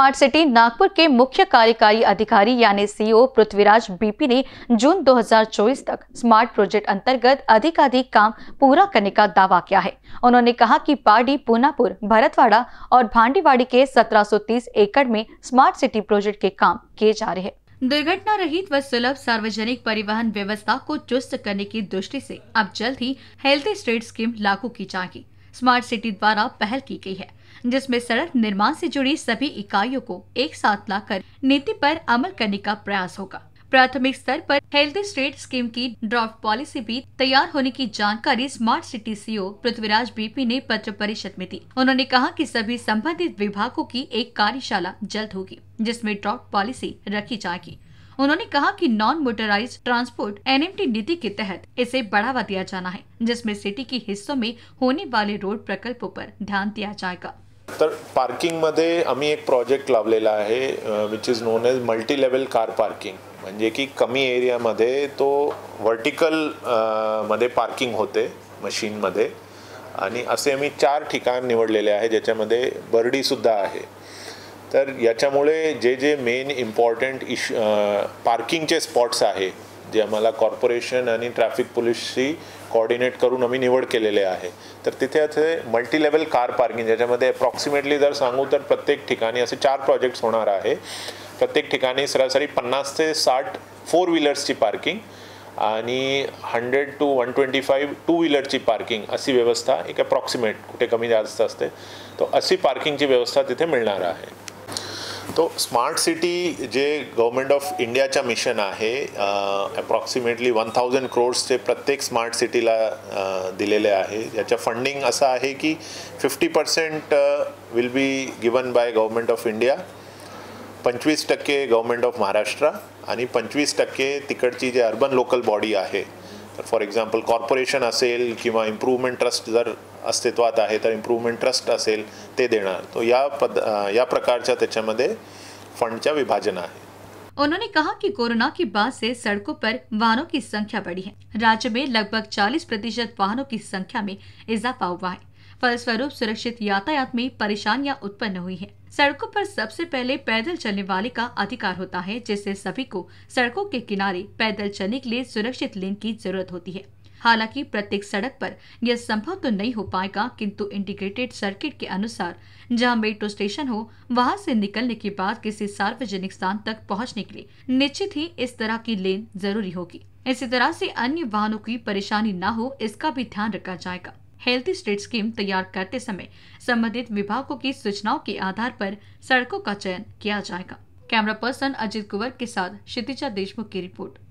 Smart city Nagpur के मुख्य कार्यकारी अधिकारी यानी सीईओ e पृथ्वीराज बीपी ने जून 2024 तक स्मार्ट प्रोजेक्ट अंतर्गत अधिकाधिक काम पूरा करने का दावा किया है उन्होंने कहा कि पाडी पूनापुर भरतवाड़ा और भांडीवाड़ी के 1730 एकड़ में स्मार्ट सिटी प्रोजेक्ट के काम किए जा रहे हैं दुर्घटना रहित व सुलभ सार्वजनिक परिवहन व्यवस्था को चुस्त करने की दृष्टि से अब जल्द ही हेल्थी स्टेट स्कीम लागू की जाएगी स्मार्ट सिटी द्वारा पहल की गई है जिसमें सड़क निर्माण से जुड़ी सभी इकाइयों को एक साथ लाकर नीति पर अमल करने का प्रयास होगा प्राथमिक स्तर पर हेल्थी स्टेट स्कीम की ड्राफ्ट पॉलिसी भी तैयार होने की जानकारी smart city CO Prithviraj BP ने पत्र परिषद में दी उन्होंने कहा कि सभी संबंधित विभागों की एक कार्यशाला जल्द होगी जिसमें ड्राफ्ट पॉलिसी रखी जाएगी उन्होंने कहा कि नॉन मोटराइज ट्रांसपोर्ट एनएमटी नीति के तहत इसे बढ़ावा दिया जाना है जिसमें सिटी के हिस्सों में होने वाले रोड प्रकल्पों पर ध्यान दिया जाएगा तर पार्किंगमध्ये आम्ही एक प्रोजेक्ट लावलेला आहे which is known as multi level car parking म्हणजे की कमी एरियामध्ये तो व्हर्टिकल मध्ये पार्किंग होते मशीनमध्ये आणि असे आम्ही चार ठिकाण निवडलेले आहे ज्याच्यामध्ये बर्डीसुद्धा आहे तर याच्यामुळे जे जे मेन इम्पॉर्टंट इश पार्किंगचे स्पॉट्स आहे जे आम्हाला कॉर्पोरेशन आणि ट्रॅफिक पोलिसशी कॉर्डिनेट करून आम्ही निवड केलेले आहे तर तिथे असे मल्टी लेवल कार पार्किंग ज्याच्यामध्ये अप्रॉक्सिमेटली जर सांगू तर प्रत्येक ठिकाणी असे चार प्रोजेक्ट्स होणार आहे प्रत्येक ठिकाणी सरासरी पन्नास ते साठ फोर व्हीलर्सची पार्किंग आणि hundred to one twenty five two व्हीलरची पार्किंग अशी व्यवस्था एक अप्रॉक्सिमेट कुठे कमी जास्त असते तर अशी पार्किंगची व्यवस्था तिथे मिळणार आहे तो स्मार्ट सिटी जे गव्हर्मेंट ऑफ इंडियाच्या मिशन आहे अप्रॉक्सिमेटली वन थाउजंड क्रोड्सचे प्रत्येक स्मार्ट सिटीला दिलेले आहे याच्या फंडिंग असं आहे की fifty percent will be given by government of India पंचवीस टक्के गव्हर्मेंट ऑफ महाराष्ट्र आणि पंचवीस टक्के तिकडची जी अर्बन लोकल बॉडी आहे तर फॉर एक्झाम्पल कॉर्पोरेशन असेल किंवा इम्प्रूव्हमेंट ट्रस्ट जर अस्तित्वात आहे तर इम्प्रूव्हमेंट ट्रस्ट असेल ते देणार तो या पद या प्रकारच्या त्याच्यामध्ये फंडच्या विभाजन आहे उन्होंने कहा कि कोरोना के बाद से सड़कों पर वाहनों की संख्या बढ़ी है राज्य में लगभग 40 प्रतिशत वाहनों की संख्या में इजाफा हुआ है फलस्वरूप सुरक्षित यातायात में परेशानियां उत्पन्न हुई हैं। सड़कों पर सबसे पहले पैदल चलने वाले का अधिकार होता है जिससे सभी को सड़कों के किनारे पैदल चलने के लिए सुरक्षित लेन की जरूरत होती है हालांकि प्रत्येक सड़क पर यह संभव तो नहीं हो पाएगा किंतु इंटीग्रेटेड सर्किट के अनुसार जहां मेट्रो स्टेशन हो वहां से निकलने के बाद किसी सार्वजनिक स्थान तक पहुंचने के लिए निश्चित ही इस तरह की लेन जरूरी होगी इसी तरह से अन्य वाहनों की परेशानी न हो इसका भी ध्यान रखा जाएगा हेल्थ स्ट्रीट स्कीम तैयार करते समय संबंधित विभागों की सूचनाओं के आधार पर सड़कों का चयन किया जाएगा कैमरा पर्सन अजित कुंवर के साथ क्षितिजा देशमुख की रिपोर्ट